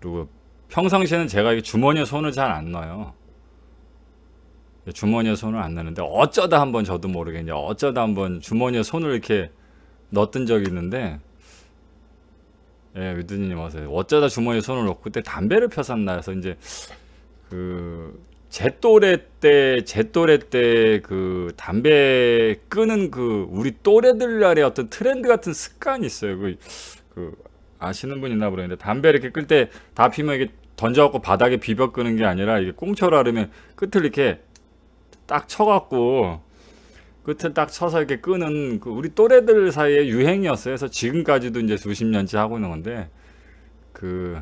그리고 평상시에는 제가 주머니에 손을 잘 안 넣어요. 주머니에 손을 안 넣는데 어쩌다 한번 저도 모르게 이제 어쩌다 한번 주머니에 손을 이렇게 넣었던 적이 있는데 예, 위드님 어서 어쩌다 주머니에 손을 넣고 그때 담배를 폈었나 해서 이제 그 제 또래 때 제 또래 때 그 담배 끄는 그 우리 또래들 날의 어떤 트렌드 같은 습관이 있어요. 그, 그 아시는 분 있나 모르겠는데 담배 이렇게 끌 때 다 피면 이게 던져갖고 바닥에 비벼 끄는 게 아니라 이게 꽁초로 하려면 끝을 이렇게 딱 쳐갖고 끝을 딱 쳐서 이렇게 끄는 그 우리 또래들 사이에 유행이었어요. 그래서 지금까지도 이제 수십 년째 하고 있는 건데 그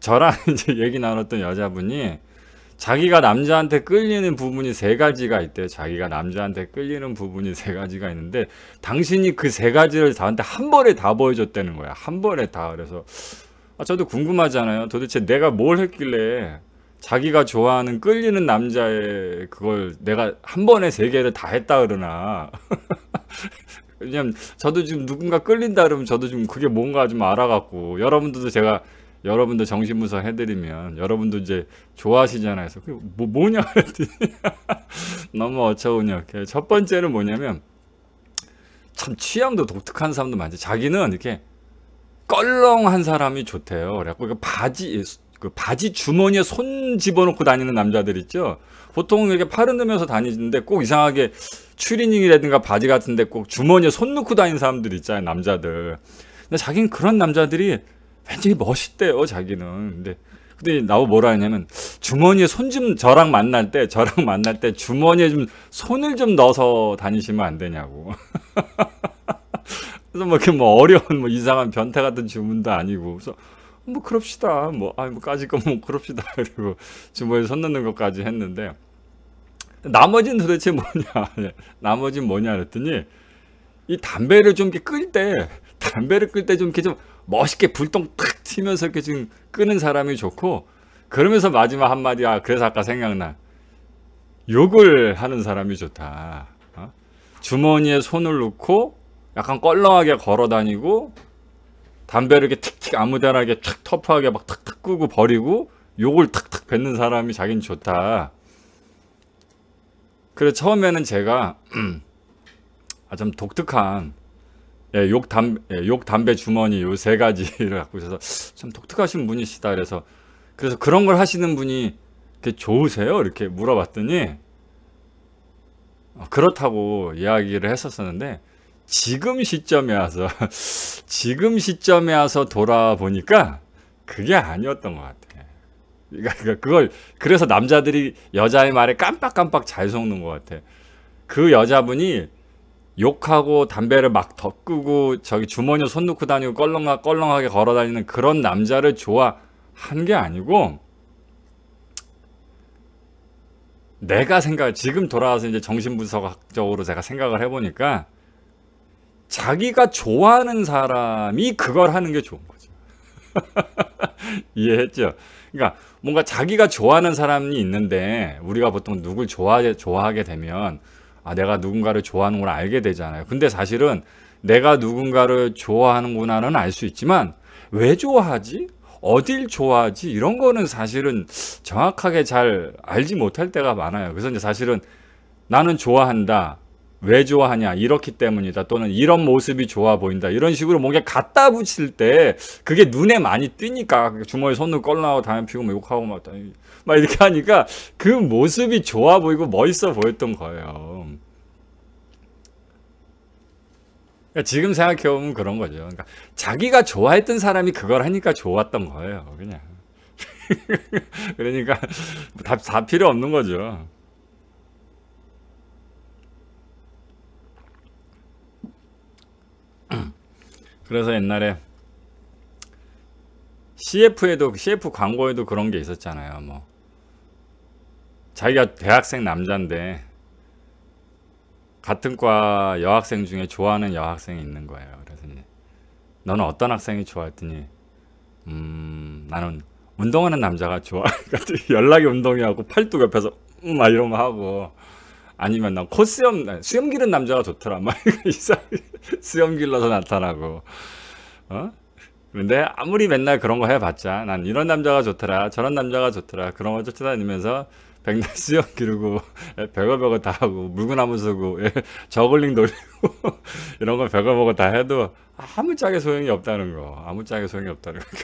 저랑 이제 얘기 나눴던 여자분이 자기가 남자한테 끌리는 부분이 세 가지가 있대요. 자기가 남자한테 끌리는 부분이 세 가지가 있는데 당신이 그 세 가지를 저한테 한 번에 다 보여줬다는 거야. 한 번에 다. 그래서 아, 저도 궁금하잖아요. 도대체 내가 뭘 했길래 자기가 좋아하는 끌리는 남자의 그걸 내가 한 번에 세 개를 다 했다 그러나 왜냐면 저도 지금 누군가 끌린다 그러면 저도 지금 그게 뭔가 좀 알아갖고 여러분들도 제가 여러분들 정신분석 해드리면 여러분도 이제 좋아하시잖아요. 그래서 뭐 뭐냐 그랬더니 너무 어처구니 첫 번째는 뭐냐면 참 취향도 독특한 사람도 많지. 자기는 이렇게 껄렁한 사람이 좋대요. 그래갖고 그 바지 그 바지 주머니에 손 집어넣고 다니는 남자들 있죠. 보통 이렇게 팔을 넣으면서 다니는데 꼭 이상하게 추리닝이라든가 바지 같은데 꼭 주머니에 손 넣고 다니는 사람들 있잖아요. 남자들. 근데 자기는 그런 남자들이 굉장히 멋있대요 자기는 근데 근데 나보고 뭐라 하냐면 주머니에 손 좀 저랑 만날 때 저랑 만날 때 주머니에 좀 손을 좀 넣어서 다니시면 안 되냐고 그래서 뭐 이렇게 뭐 어려운 뭐 이상한 변태 같은 주문도 아니고 그래서 뭐 그럽시다 뭐 아니 뭐 까짓 거뭐 그럽시다 그리고 주머니에 손 넣는 것까지 했는데 나머지는 도대체 뭐냐 예, 나머지는 뭐냐 그랬더니 이 담배를 좀 이렇게 끌때 담배를 끌 때 좀 이렇게 좀 멋있게 불똥 탁 튀면서 이렇게 지금 끄는 사람이 좋고 그러면서 마지막 한마디 아 그래서 아까 생각나 욕을 하는 사람이 좋다 어? 주머니에 손을 넣고 약간 껄렁하게 걸어다니고 담배를 이렇게 틱틱 아무데나게 탁 터프하게 막 탁탁 끄고 버리고 욕을 탁탁 뱉는 사람이 자기는 좋다 그래서 처음에는 제가 아, 좀 독특한 예, 욕, 담, 예, 욕, 담배, 주머니 요 세 가지를 갖고 있어서 참 독특하신 분이시다. 그래서 그래서 그런 걸 하시는 분이 이렇게 좋으세요? 이렇게 물어봤더니 어, 그렇다고 이야기를 했었었는데 지금 시점에 와서 지금 시점에 와서 돌아보니까 그게 아니었던 것 같아. 그러니까 그걸 그래서 남자들이 여자의 말에 깜빡깜빡 잘 속는 것 같아. 그 여자분이 욕하고 담배를 막더끄고 저기 주머니에 손 넣고 다니고 껄렁하, 껄렁하게 걸어다니는 그런 남자를 좋아한 게 아니고 내가 생각 지금 돌아와서 이제 정신분석학적으로 제가 생각을 해보니까 자기가 좋아하는 사람이 그걸 하는 게 좋은 거죠. 이해했죠? 그러니까 뭔가 자기가 좋아하는 사람이 있는데 우리가 보통 누굴 좋아, 좋아하게 되면 아, 내가 누군가를 좋아하는 걸 알게 되잖아요. 근데 사실은 내가 누군가를 좋아하는구나는 알 수 있지만 왜 좋아하지? 어딜 좋아하지? 이런 거는 사실은 정확하게 잘 알지 못할 때가 많아요. 그래서 이제 사실은 나는 좋아한다. 왜 좋아하냐? 이렇기 때문이다. 또는 이런 모습이 좋아 보인다. 이런 식으로 뭔가 갖다 붙일 때 그게 눈에 많이 띄니까 주머니 손을 껄나고 담배 피고 뭐 막 욕하고 막 이렇게 하니까 그 모습이 좋아 보이고 멋있어 보였던 거예요. 그러니까 지금 생각해 보면 그런 거죠. 그러니까 자기가 좋아했던 사람이 그걸 하니까 좋았던 거예요. 그냥. 그러니까 다, 다 필요 없는 거죠. 그래서 옛날에 CF에도 CF 광고에도 그런 게 있었잖아요. 뭐 자기가 대학생 남자인데 같은 과 여학생 중에 좋아하는 여학생이 있는 거예요. 그래서 너는 어떤 학생이 좋아 했더니 음 나는 운동하는 남자가 좋아. 연락이 운동이하고 팔뚝 옆에서 음, 막 이런 거 하고 아니면 난코 수염 수염 기른 남자가 좋더라. 막 이상 수염 길러서 나타나고 어? 근데 아무리 맨날 그런 거 해봤자 난 이런 남자가 좋더라 저런 남자가 좋더라 그런 걸 쫓아다니면서 백날 수영 기르고 별거 예, 별거 다 하고 물구나무 쓰고 예, 저글링 돌리고 이런 거 별거 별거 다 해도 아무짝에 소용이 없다는 거 아무짝에 소용이 없다는 거